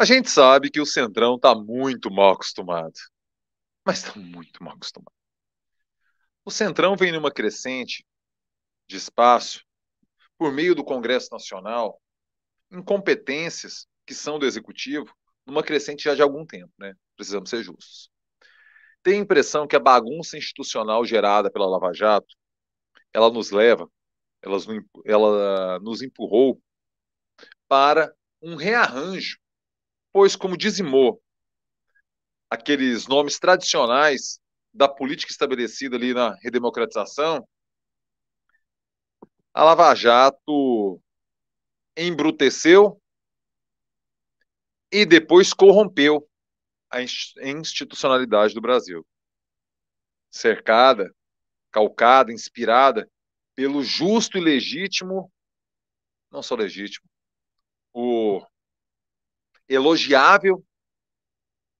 A gente sabe que o Centrão está muito mal acostumado. Mas está muito mal acostumado. O Centrão vem numa crescente de espaço por meio do Congresso Nacional, incompetências que são do Executivo, numa crescente já de algum tempo, né? Precisamos ser justos. Tem a impressão que a bagunça institucional gerada pela Lava Jato, ela nos leva, ela nos empurrou para um rearranjo depois como dizimou aqueles nomes tradicionais da política estabelecida ali na redemocratização, a Lava Jato embruteceu e depois corrompeu a institucionalidade do Brasil. Cercada, calcada, inspirada pelo justo e legítimo, não só legítimo, o elogiável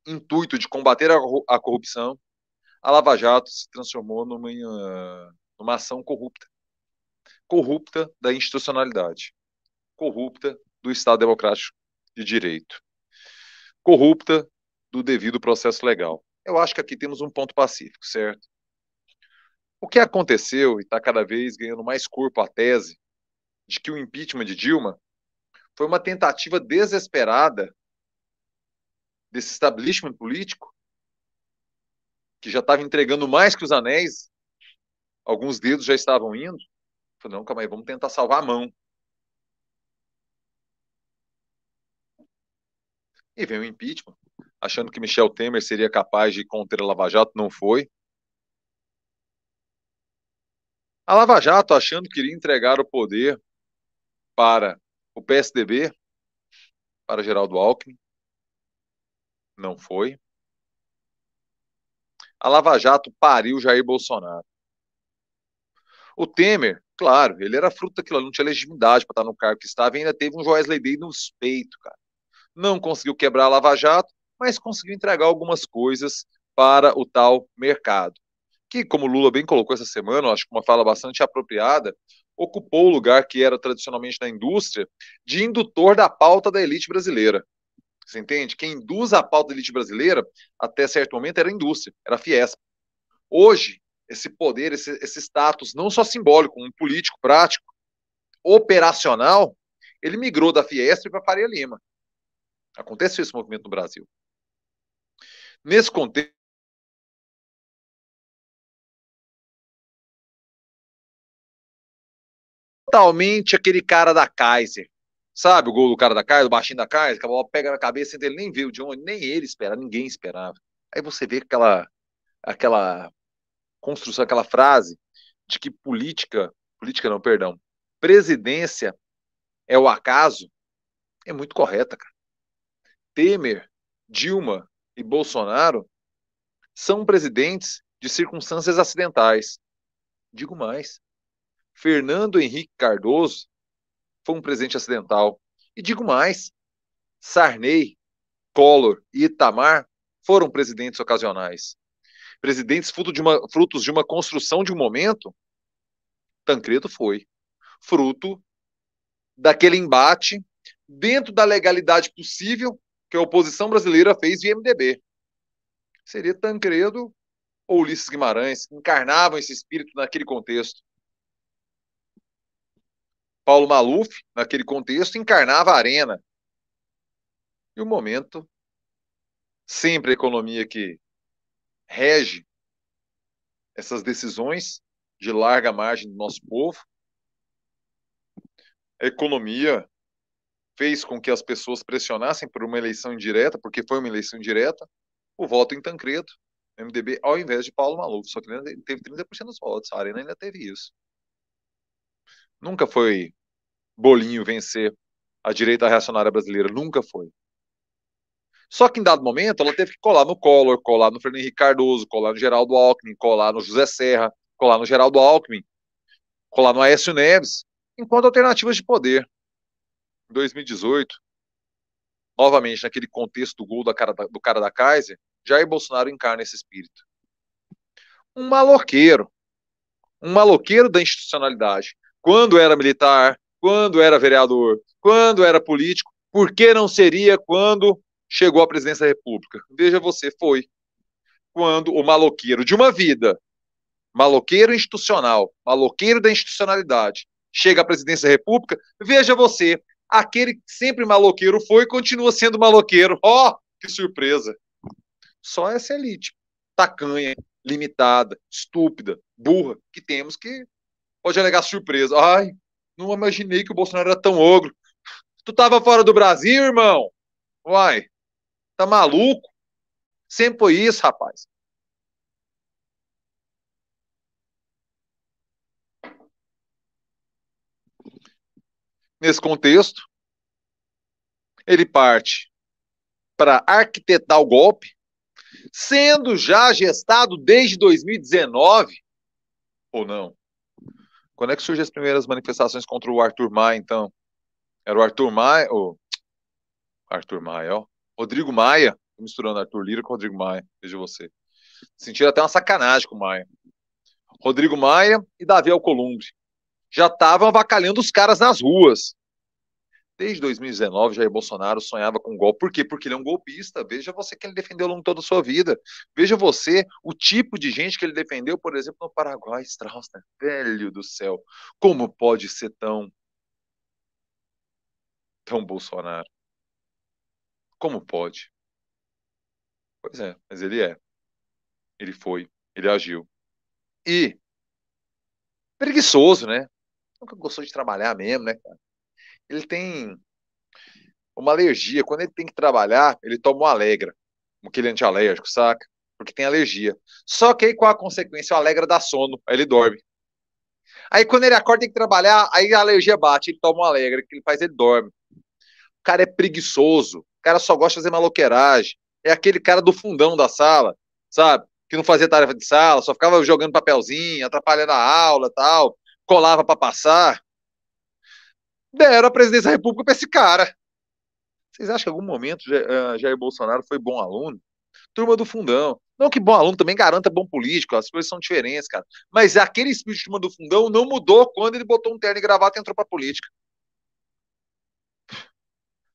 intuito de combater a, corrupção, a Lava Jato se transformou numa, numa ação corrupta. Corrupta da institucionalidade, corrupta do Estado Democrático de Direito, corrupta do devido processo legal. Eu acho que aqui temos um ponto pacífico, certo? O que aconteceu, e está cada vez ganhando mais corpo a tese, de que o impeachment de Dilma foi uma tentativa desesperada desse establishment político, que já estava entregando mais que os anéis, alguns dedos já estavam indo. Falei, não, calma aí, vamos tentar salvar a mão. E veio o impeachment, achando que Michel Temer seria capaz de conter a Lava Jato, não foi. A Lava Jato, achando que iria entregar o poder para o PSDB, para Geraldo Alckmin, não foi. A Lava Jato pariu Jair Bolsonaro. O Temer, claro, ele era fruto daquilo, não tinha legitimidade para estar no cargo que estava e ainda teve um Joesley Day nos peitos, cara. Não conseguiu quebrar a Lava Jato, mas conseguiu entregar algumas coisas para o tal mercado. Que, como Lula bem colocou essa semana, acho que uma fala bastante apropriada, ocupou o lugar que era tradicionalmente na indústria de indutor da pauta da elite brasileira. Você entende? Quem induz a pauta da elite brasileira, até certo momento, era a indústria, era a Fiesp. Hoje, esse poder, esse, esse status, não só simbólico, um político, prático, operacional, ele migrou da Fiesp para Faria Lima. Aconteceu esse movimento no Brasil. Nesse contexto, totalmente aquele cara da Kaiser, Sabe o gol do cara da Caio, do baixinho da Caio, que a bola pega na cabeça ele nem viu de onde, nem ele esperava, ninguém esperava. Aí você vê aquela, aquela construção, aquela frase de que política, política não, perdão, presidência é o acaso, é muito correta, cara. Temer, Dilma e Bolsonaro são presidentes de circunstâncias acidentais. Digo mais, Fernando Henrique Cardoso foi um presente acidental. E digo mais: Sarney, Collor e Itamar foram presidentes ocasionais. Presidentes fruto de uma, frutos de uma construção de um momento, Tancredo foi. Fruto daquele embate dentro da legalidade possível que a oposição brasileira fez via MDB. Seria Tancredo ou Ulisses Guimarães, encarnavam esse espírito naquele contexto. Paulo Maluf, naquele contexto, encarnava a arena. E o momento, sempre a economia que rege essas decisões de larga margem do nosso povo, a economia fez com que as pessoas pressionassem por uma eleição indireta, porque foi uma eleição indireta, o voto em Tancredo, MDB, ao invés de Paulo Maluf. Só que ele teve 30% dos votos, a Arena ainda teve isso. Nunca foi Bolinho vencer a direita reacionária brasileira, nunca foi. Só que em dado momento ela teve que colar no Collor, colar no Fernando Henrique Cardoso, colar no Geraldo Alckmin, colar no José Serra, colar no Geraldo Alckmin, colar no Aécio Neves, enquanto alternativas de poder. Em 2018, novamente naquele contexto do gol da cara da, do cara da Kaiser, Jair Bolsonaro encarna esse espírito. Um maloqueiro. Um maloqueiro da institucionalidade quando era militar, quando era vereador, quando era político, por que não seria quando chegou à presidência da República? Veja você, foi. Quando o maloqueiro de uma vida, maloqueiro institucional, maloqueiro da institucionalidade, chega à presidência da República, veja você, aquele que sempre maloqueiro foi continua sendo maloqueiro. Ó, oh, que surpresa! Só essa elite tacanha, limitada, estúpida, burra, que temos que pode alegar surpresa. Ai, não imaginei que o Bolsonaro era tão ogro. Tu tava fora do Brasil, irmão? Uai, tá maluco? Sempre foi isso, rapaz. Nesse contexto, ele parte para arquitetar o golpe, sendo já gestado desde 2019, ou não? Quando é que surgem as primeiras manifestações contra o Arthur Maia, então? Era o Arthur Maia, o Arthur Maia, ó. Rodrigo Maia, Tô misturando Arthur Lira com Rodrigo Maia, veja você. Sentiram até uma sacanagem com o Maia. Rodrigo Maia e Davi Alcolumbre. Já estavam avacalhando os caras nas ruas. Desde 2019, Jair Bolsonaro sonhava com um golpe. Por quê? Porque ele é um golpista. Veja você que ele defendeu ao longo de toda a sua vida. Veja você o tipo de gente que ele defendeu, por exemplo, no Paraguai, Strauss, né? Velho do céu. Como pode ser tão. tão Bolsonaro? Como pode? Pois é, mas ele é. Ele foi, ele agiu. E. preguiçoso, né? Nunca gostou de trabalhar mesmo, né, cara? ele tem uma alergia. Quando ele tem que trabalhar, ele toma um Alegra, um aquele antialérgico, saca? Porque tem alergia. Só que aí qual a consequência? O Alegra dá sono, aí ele dorme. Aí quando ele acorda, tem que trabalhar, aí a alergia bate, ele toma um Alegra, que ele faz, ele dorme. O cara é preguiçoso, o cara só gosta de fazer maloqueiragem. É aquele cara do fundão da sala, sabe? Que não fazia tarefa de sala, só ficava jogando papelzinho, atrapalhando a aula tal, colava para passar deram a presidência da República para esse cara. Vocês acham que em algum momento eh, Jair Bolsonaro foi bom aluno? Turma do fundão. Não que bom aluno também garanta bom político, as coisas são diferentes, cara. Mas aquele espírito de turma do fundão não mudou quando ele botou um terno e gravata e entrou pra política.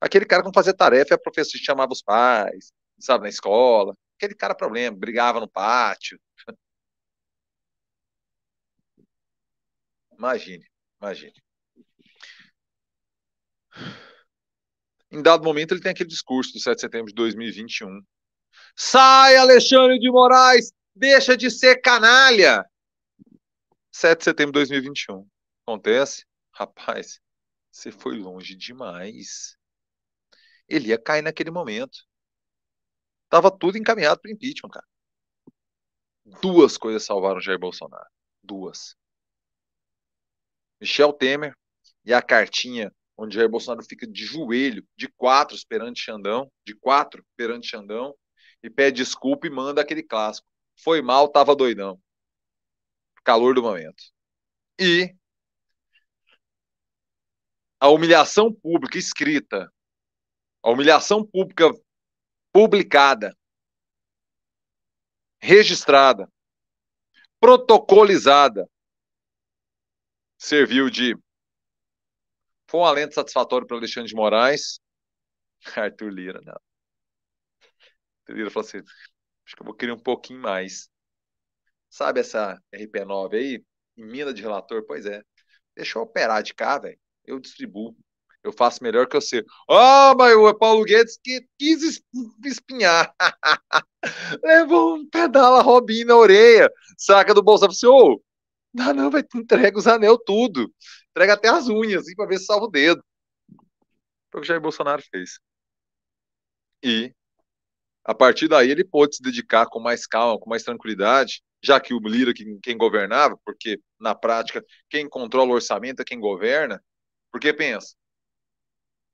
Aquele cara é que não fazia tarefa, a professora chamava os pais, sabe, na escola. Aquele cara problema, brigava no pátio. Imagine, imagine. Em dado momento, ele tem aquele discurso do 7 de setembro de 2021. Sai, Alexandre de Moraes! Deixa de ser canalha! 7 de setembro de 2021. Acontece? Rapaz, você foi longe demais. Ele ia cair naquele momento. Tava tudo encaminhado para impeachment, cara. Duas coisas salvaram Jair Bolsonaro. Duas. Michel Temer e a cartinha onde Jair Bolsonaro fica de joelho, de quatro perante Xandão, de quatro perante Xandão, e pede desculpa e manda aquele clássico. Foi mal, tava doidão. Calor do momento. E a humilhação pública escrita, a humilhação pública publicada, registrada, protocolizada, serviu de foi um alento satisfatório para Alexandre de Moraes. Arthur Lira, não. Arthur Lira falou assim: acho que eu vou querer um pouquinho mais. Sabe essa RP9 aí? mina de relator? Pois é. Deixa eu operar de cá, velho. Eu distribuo. Eu faço melhor que eu sei. Ah, oh, mas o Paulo Guedes que quis espinhar. Levou um pedala Robin na orelha. Saca do bolsa. Falou assim, não, não, vai entrega os anel tudo. Entrega até as unhas, assim, para ver se salva o dedo. Foi o que Jair Bolsonaro fez. E a partir daí ele pôde se dedicar com mais calma, com mais tranquilidade, já que o Lira quem, quem governava, porque na prática quem controla o orçamento é quem governa. Porque pensa,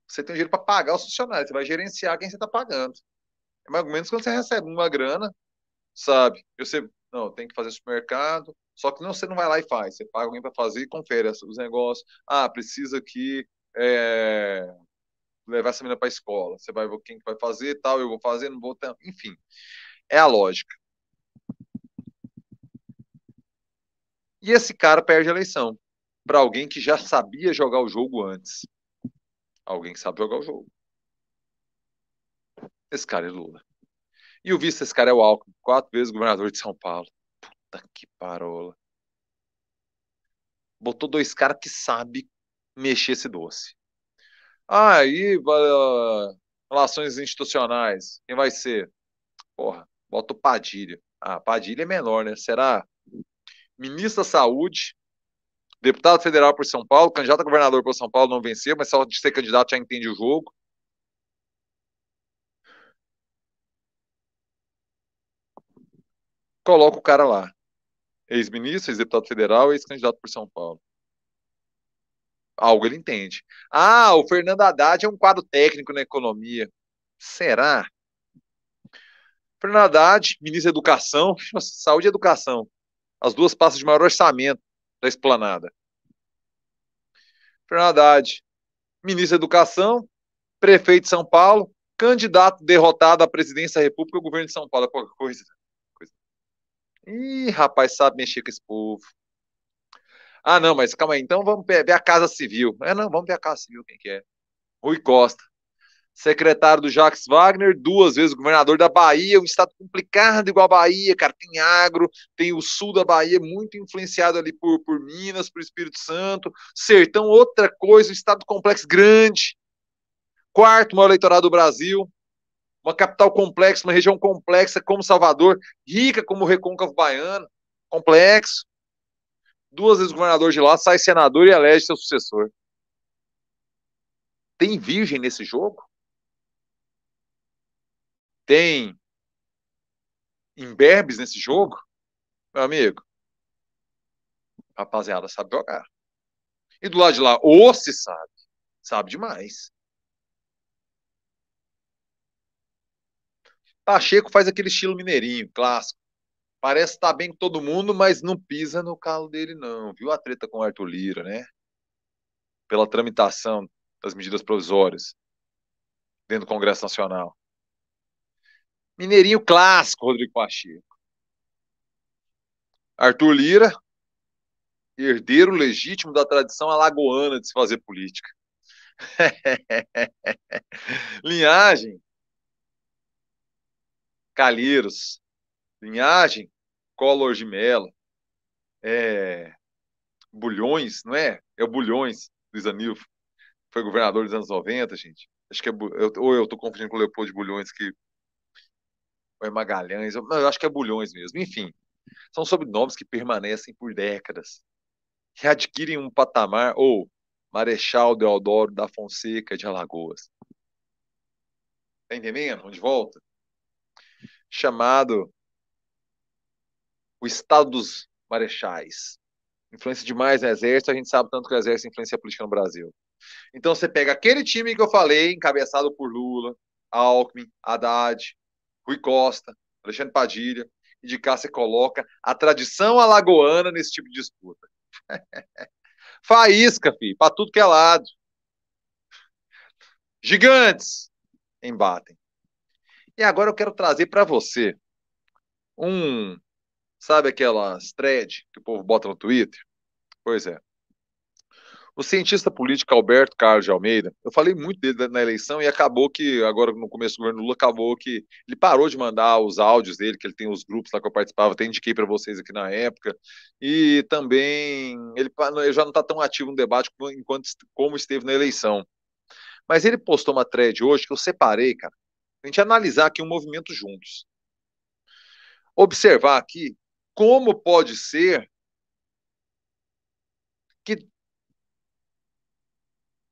você tem dinheiro para pagar os funcionários, você vai gerenciar quem você está pagando. É mais ou menos quando você recebe uma grana, sabe? Você não, tem que fazer supermercado. Só que não, você não vai lá e faz. Você paga alguém para fazer e confere os negócios. Ah, precisa que é, levar essa menina para a escola. Você vai ver quem vai fazer, tal. Eu vou fazer, não vou. Ter... Enfim, é a lógica. E esse cara perde a eleição para alguém que já sabia jogar o jogo antes. Alguém que sabe jogar o jogo. Esse cara é Lula. E o vice desse cara é o Alckmin, quatro vezes governador de São Paulo. Puta que parola. Botou dois caras que sabe mexer esse doce. Aí, ah, uh, relações institucionais, quem vai ser? Porra, bota o Padilha. Ah, Padilha é menor, né? Será ministro da Saúde, deputado federal por São Paulo, candidato a governador por São Paulo, não venceu, mas só de ser candidato já entende o jogo. coloca o cara lá. Ex-ministro, ex-deputado federal, ex-candidato por São Paulo. Algo ele entende. Ah, o Fernando Haddad é um quadro técnico na economia. Será? Fernando Haddad, ministro da Educação, Saúde e Educação. As duas passas de maior orçamento da esplanada. Fernando Haddad, ministro da Educação, prefeito de São Paulo, candidato derrotado à presidência da República, o governo de São Paulo. É pouca coisa. Ih, rapaz, sabe mexer com esse povo. Ah, não, mas calma aí, então vamos ver a Casa Civil. É, não, vamos ver a Casa Civil, quem que é. Rui Costa, secretário do Jacques Wagner, duas vezes governador da Bahia, um estado complicado igual a Bahia, cara, tem agro, tem o sul da Bahia muito influenciado ali por, por Minas, por Espírito Santo, Sertão, outra coisa, um estado complexo grande, quarto maior eleitorado do Brasil, uma capital complexa, uma região complexa como Salvador, rica como o Recôncavo Baiano, complexo. Duas vezes governador de lá, sai senador e elege seu sucessor. Tem virgem nesse jogo? Tem imberbes nesse jogo? Meu amigo, rapaziada sabe jogar. E do lado de lá, ou se sabe, sabe demais. Pacheco faz aquele estilo mineirinho, clássico. Parece estar tá bem com todo mundo, mas não pisa no calo dele, não. Viu a treta com o Arthur Lira, né? Pela tramitação das medidas provisórias dentro do Congresso Nacional. Mineirinho clássico, Rodrigo Pacheco. Arthur Lira, herdeiro legítimo da tradição alagoana de se fazer política. Linhagem Calheiros, Linhagem, Collor de Mello, é, Bulhões, não é? É o Bulhões, Luiz Anilfo. Foi governador dos anos 90, gente. Acho que é, eu, ou eu estou confundindo com o Leopoldo de Bulhões, que ou é Magalhães, eu, não, eu acho que é Bulhões mesmo. Enfim, são sobrenomes que permanecem por décadas, que adquirem um patamar, ou Marechal Deodoro da Fonseca de Alagoas. Tá entendendo? De volta? chamado o Estado dos Marechais. Influência demais no Exército, a gente sabe tanto que o Exército influencia a política no Brasil. Então você pega aquele time que eu falei, encabeçado por Lula, Alckmin, Haddad, Rui Costa, Alexandre Padilha, e de cá você coloca a tradição alagoana nesse tipo de disputa. Faísca, filho, para tudo que é lado. Gigantes embatem. E agora eu quero trazer para você um. Sabe aquelas thread que o povo bota no Twitter? Pois é. O cientista político Alberto Carlos de Almeida, eu falei muito dele na eleição e acabou que, agora no começo do governo Lula, acabou que ele parou de mandar os áudios dele, que ele tem os grupos lá que eu participava, até indiquei para vocês aqui na época. E também ele, ele já não está tão ativo no debate enquanto, como esteve na eleição. Mas ele postou uma thread hoje que eu separei, cara, a gente analisar aqui um movimento juntos. Observar aqui como pode ser que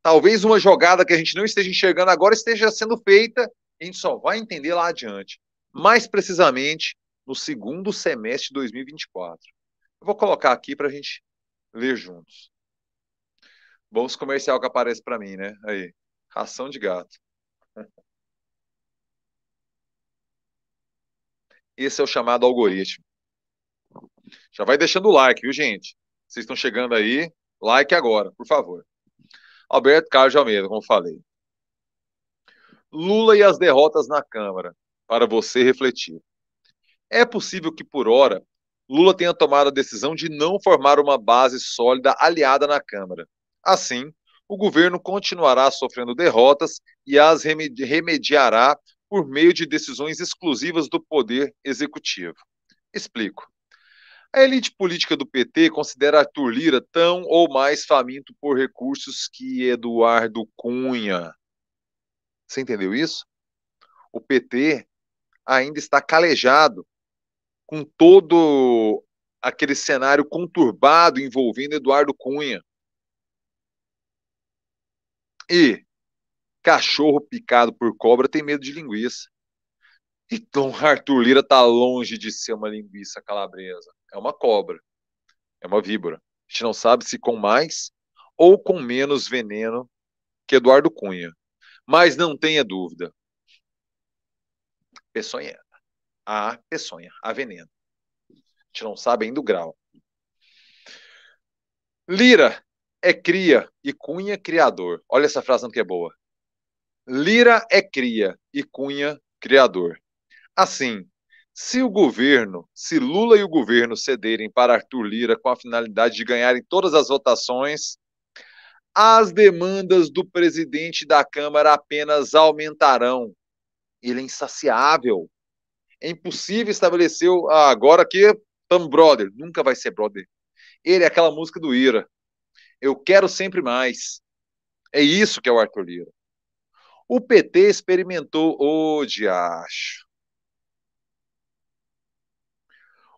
talvez uma jogada que a gente não esteja enxergando agora esteja sendo feita, a gente só vai entender lá adiante. Mais precisamente no segundo semestre de 2024. Eu vou colocar aqui para a gente ler juntos. Bons comercial que aparece para mim, né? Aí, ração de gato. Esse é o chamado algoritmo. Já vai deixando o like, viu, gente? Vocês estão chegando aí, like agora, por favor. Alberto Carlos de Almeida, como falei. Lula e as derrotas na Câmara, para você refletir. É possível que, por hora, Lula tenha tomado a decisão de não formar uma base sólida aliada na Câmara. Assim, o governo continuará sofrendo derrotas e as remediará por meio de decisões exclusivas do Poder Executivo. Explico. A elite política do PT considera Arthur Lira tão ou mais faminto por recursos que Eduardo Cunha. Você entendeu isso? O PT ainda está calejado com todo aquele cenário conturbado envolvendo Eduardo Cunha. E Cachorro picado por cobra tem medo de linguiça. Então, Arthur Lira está longe de ser uma linguiça calabresa. É uma cobra. É uma víbora. A gente não sabe se com mais ou com menos veneno que Eduardo Cunha. Mas não tenha dúvida. peçonha, A peçonha, a veneno. A gente não sabe ainda o grau. Lira é cria e Cunha criador. Olha essa frase não que é boa. Lira é cria e Cunha criador. Assim, se o governo, se Lula e o governo cederem para Arthur Lira com a finalidade de ganharem todas as votações, as demandas do presidente da Câmara apenas aumentarão. Ele é insaciável. É impossível estabelecer ah, agora que Tom brother, nunca vai ser brother. Ele é aquela música do Ira. Eu quero sempre mais. É isso que é o Arthur Lira. O PT experimentou, o diacho.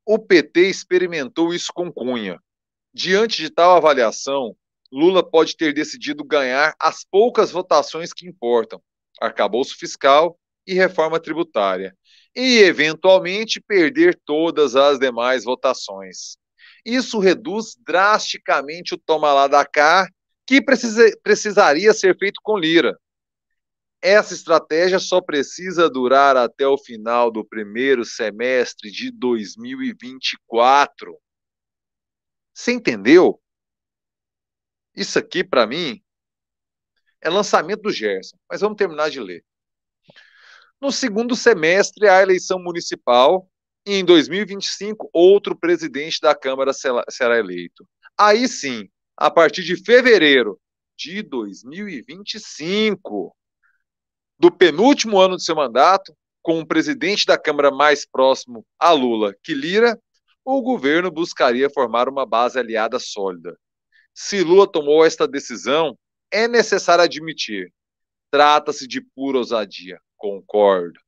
O PT experimentou isso com Cunha. Diante de tal avaliação, Lula pode ter decidido ganhar as poucas votações que importam: arcabouço fiscal e reforma tributária, e eventualmente perder todas as demais votações. Isso reduz drasticamente o toma lá da cá, que precisa, precisaria ser feito com Lira essa estratégia só precisa durar até o final do primeiro semestre de 2024. Você entendeu? Isso aqui, para mim, é lançamento do Gerson, mas vamos terminar de ler. No segundo semestre, a eleição municipal, e em 2025, outro presidente da Câmara será eleito. Aí sim, a partir de fevereiro de 2025, do penúltimo ano de seu mandato, com um presidente da Câmara mais próximo a Lula que Lira, o governo buscaria formar uma base aliada sólida. Se Lula tomou esta decisão, é necessário admitir: trata-se de pura ousadia, concordo.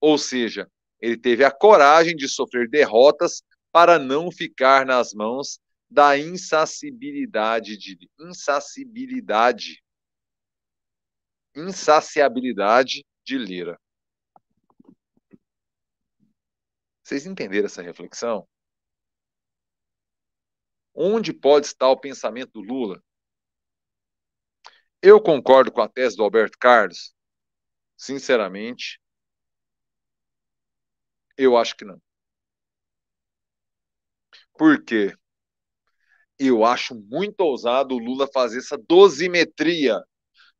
Ou seja, ele teve a coragem de sofrer derrotas para não ficar nas mãos da insacibilidade de insacibilidade insaciabilidade de Lira. Vocês entenderam essa reflexão? Onde pode estar o pensamento do Lula? Eu concordo com a tese do Alberto Carlos? Sinceramente, eu acho que não. Por quê? Eu acho muito ousado o Lula fazer essa dosimetria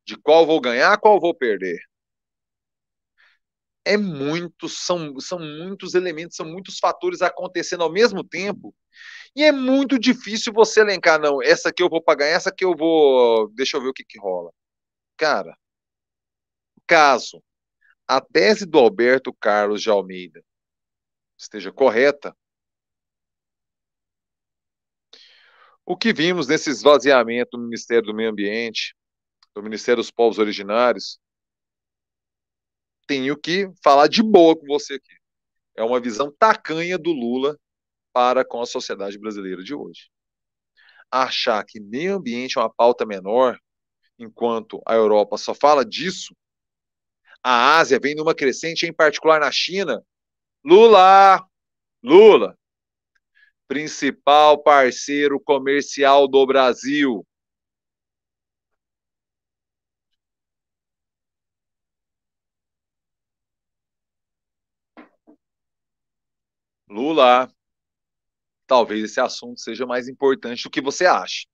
de qual vou ganhar, qual vou perder. É muito, são, são muitos elementos, são muitos fatores acontecendo ao mesmo tempo. E é muito difícil você elencar, não, essa aqui eu vou pagar, essa aqui eu vou. Deixa eu ver o que, que rola. Cara, caso a tese do Alberto Carlos de Almeida esteja correta, o que vimos nesse esvaziamento no Ministério do Meio Ambiente, do Ministério dos Povos Originários, tenho que falar de boa com você aqui. É uma visão tacanha do Lula para com a sociedade brasileira de hoje. Achar que meio ambiente é uma pauta menor, enquanto a Europa só fala disso, a Ásia vem numa crescente, em particular na China. Lula! Lula! Principal parceiro comercial do Brasil. Lula, talvez esse assunto seja mais importante do que você acha.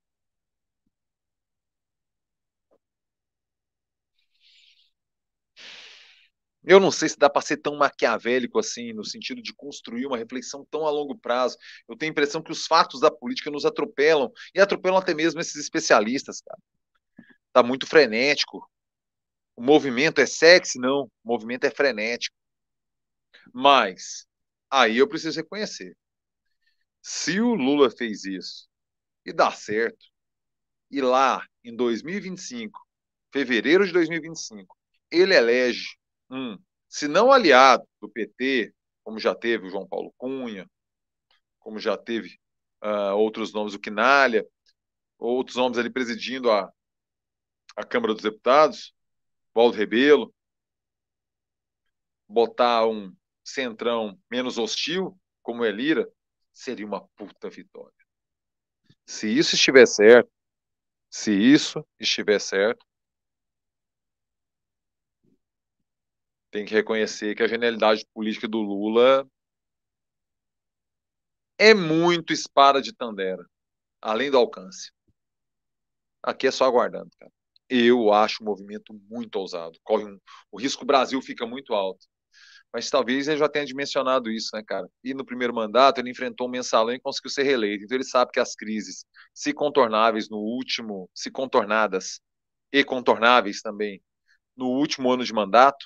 Eu não sei se dá para ser tão maquiavélico assim, no sentido de construir uma reflexão tão a longo prazo. Eu tenho a impressão que os fatos da política nos atropelam e atropelam até mesmo esses especialistas, cara. Tá muito frenético. O movimento é sexy? Não, o movimento é frenético. Mas aí eu preciso reconhecer. Se o Lula fez isso e dá certo, e lá em 2025, fevereiro de 2025, ele elege um, se não aliado do PT, como já teve o João Paulo Cunha, como já teve uh, outros nomes, o Quinalha, outros nomes ali presidindo a, a Câmara dos Deputados, Waldo Rebelo, botar um centrão menos hostil, como é Lira, seria uma puta vitória. Se isso estiver certo, se isso estiver certo, tem que reconhecer que a genialidade política do Lula é muito espada de Tandera, além do alcance. Aqui é só aguardando, cara. Eu acho o movimento muito ousado. Corre um... O risco Brasil fica muito alto. Mas talvez ele já tenha dimensionado isso, né, cara? E no primeiro mandato ele enfrentou um mensalão e conseguiu ser reeleito. Então ele sabe que as crises, se contornáveis no último, se contornadas e contornáveis também no último ano de mandato,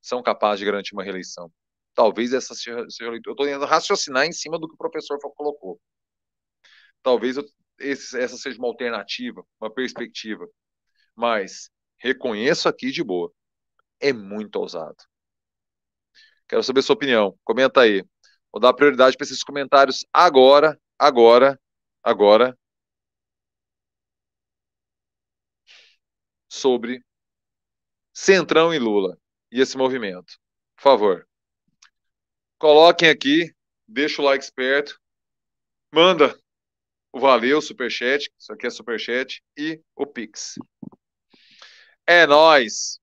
são capazes de garantir uma reeleição. Talvez essa seja Eu estou tentando raciocinar em cima do que o professor colocou. Talvez eu, esse, essa seja uma alternativa, uma perspectiva. Mas reconheço aqui de boa, é muito ousado. Quero saber sua opinião. Comenta aí. Vou dar prioridade para esses comentários agora, agora, agora. Sobre Centrão e Lula e esse movimento. Por favor. Coloquem aqui, deixa o like esperto. Manda o valeu, superchat, isso aqui é superchat, e o Pix. É nós.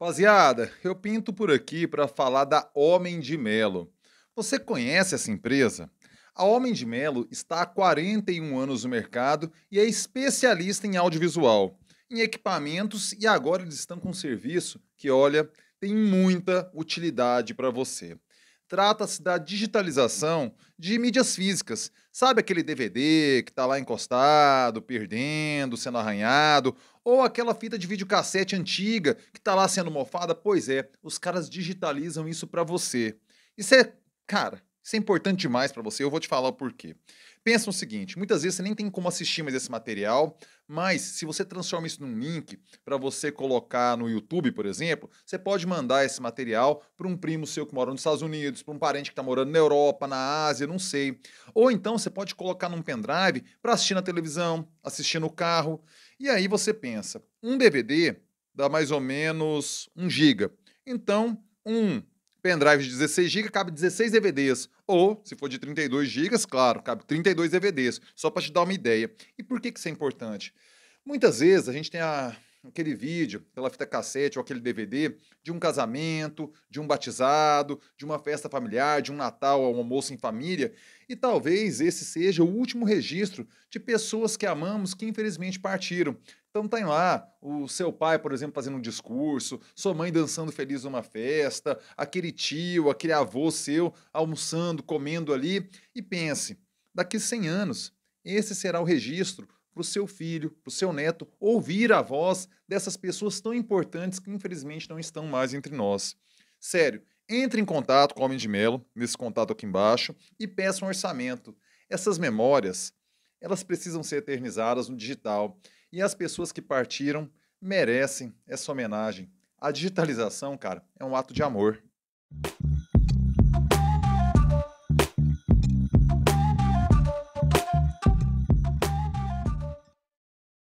Rapaziada, eu pinto por aqui para falar da Homem de Melo. Você conhece essa empresa? A Homem de Melo está há 41 anos no mercado e é especialista em audiovisual, em equipamentos e agora eles estão com um serviço que, olha, tem muita utilidade para você. Trata-se da digitalização de mídias físicas. Sabe aquele DVD que está lá encostado, perdendo, sendo arranhado, ou aquela fita de videocassete antiga que tá lá sendo mofada? Pois é, os caras digitalizam isso para você. Isso é, cara, isso é importante demais para você, eu vou te falar o porquê. Pensa o seguinte, muitas vezes você nem tem como assistir mais esse material, mas se você transforma isso num link para você colocar no YouTube, por exemplo, você pode mandar esse material para um primo seu que mora nos Estados Unidos, para um parente que está morando na Europa, na Ásia, não sei. Ou então você pode colocar num pendrive para assistir na televisão, assistir no carro. E aí você pensa, um DVD dá mais ou menos 1 GB Então, um pendrive de 16 GB cabe 16 DVDs. Ou, se for de 32 GB, claro, cabe 32 DVDs. Só para te dar uma ideia. E por que, que isso é importante? Muitas vezes a gente tem a, aquele vídeo pela fita cassete ou aquele DVD de um casamento, de um batizado, de uma festa familiar, de um Natal, um almoço em família. E talvez esse seja o último registro de pessoas que amamos que infelizmente partiram. Então tem lá o seu pai, por exemplo, fazendo um discurso, sua mãe dançando feliz numa festa, aquele tio, aquele avô seu almoçando, comendo ali. E pense, daqui 100 anos, esse será o registro para o seu filho, para o seu neto, ouvir a voz dessas pessoas tão importantes que infelizmente não estão mais entre nós. Sério, entre em contato com o Homem de Melo, nesse contato aqui embaixo, e peça um orçamento. Essas memórias, elas precisam ser eternizadas no digital. E as pessoas que partiram merecem essa homenagem. A digitalização, cara, é um ato de amor.